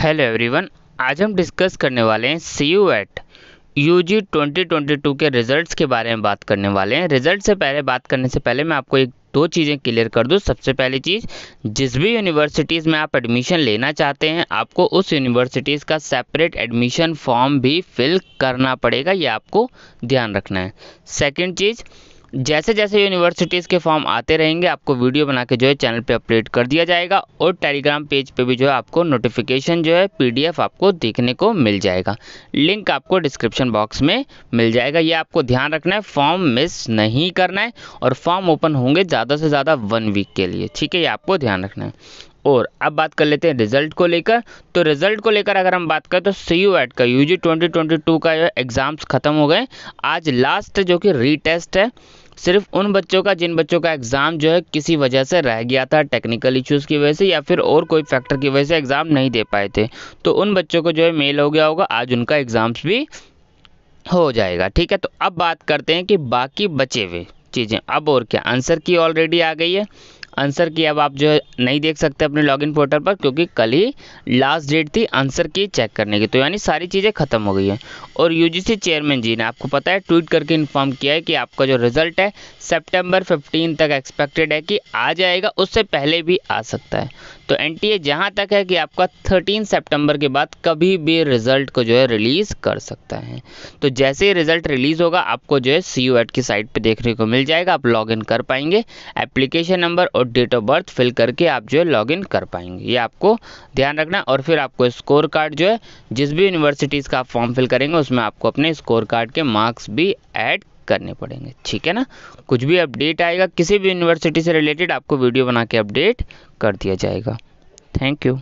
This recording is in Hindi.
हेलो एवरीवन आज हम डिस्कस करने वाले हैं C U E T U G twenty twenty two के रिजल्ट्स के बारे में बात करने वाले हैं रिजल्ट से पहले बात करने से पहले मैं आपको एक दो चीज़ें क्लियर कर दूँ सबसे पहली चीज़ जिस भी यूनिवर्सिटीज़ में आप एडमिशन लेना चाहते हैं आपको उस यूनिवर्सिटीज़ का सेपरेट एडमिशन फॉर्म भी फिल करना पड़ेगा ये आपको ध्यान रखना है सेकेंड चीज़ जैसे जैसे यूनिवर्सिटीज़ के फॉर्म आते रहेंगे आपको वीडियो बना के जो है चैनल पे अपलोड कर दिया जाएगा और टेलीग्राम पेज पे भी जो है आपको नोटिफिकेशन जो है पीडीएफ आपको देखने को मिल जाएगा लिंक आपको डिस्क्रिप्शन बॉक्स में मिल जाएगा ये आपको ध्यान रखना है फॉर्म मिस नहीं करना है और फॉर्म ओपन होंगे ज़्यादा से ज़्यादा वन वीक के लिए ठीक है ये आपको ध्यान रखना है और अब बात कर लेते हैं रिजल्ट को लेकर तो रिजल्ट को लेकर अगर हम बात करें तो सी यू एट का U G twenty twenty two का एग्ज़ाम्स ख़त्म हो गए आज लास्ट जो कि रीटेस्ट है सिर्फ उन बच्चों का जिन बच्चों का एग्ज़ाम जो है किसी वजह से रह गया था टेक्निकल इश्यूज़ की वजह से या फिर और कोई फैक्टर की वजह से एग्ज़ाम नहीं दे पाए थे तो उन बच्चों को जो है मेल हो गया होगा आज उनका एग्ज़ाम्स भी हो जाएगा ठीक है तो अब बात करते हैं कि बाकी बचे हुए चीज़ें अब और क्या आंसर की ऑलरेडी आ गई है आंसर की अब आप जो है नहीं देख सकते अपने लॉगिन पोर्टल पर क्योंकि कल ही लास्ट डेट थी आंसर की चेक करने की तो यानी सारी चीज़ें खत्म हो गई हैं और यूजीसी चेयरमैन जी ने आपको पता है ट्वीट करके इन्फॉर्म किया है कि आपका जो रिजल्ट है सेप्टेम्बर फिफ्टीन तक एक्सपेक्टेड है कि आ जाएगा उससे पहले भी आ सकता है तो एन टी तक है कि आपका थर्टीन सेप्टेम्बर के बाद कभी भी रिजल्ट को जो है रिलीज़ कर सकता है तो जैसे ही रिजल्ट रिलीज़ होगा आपको जो है सी की साइट पर देखने को मिल जाएगा आप लॉग कर पाएंगे एप्लीकेशन नंबर और डेट ऑफ बर्थ फिल करके आप जो है लॉगिन कर पाएंगे ये आपको ध्यान रखना और फिर आपको स्कोर कार्ड जो है जिस भी यूनिवर्सिटीज़ का आप फॉर्म फिल करेंगे उसमें आपको अपने स्कोर कार्ड के मार्क्स भी ऐड करने पड़ेंगे ठीक है ना कुछ भी अपडेट आएगा किसी भी यूनिवर्सिटी से रिलेटेड आपको वीडियो बना के अपडेट कर दिया जाएगा थैंक यू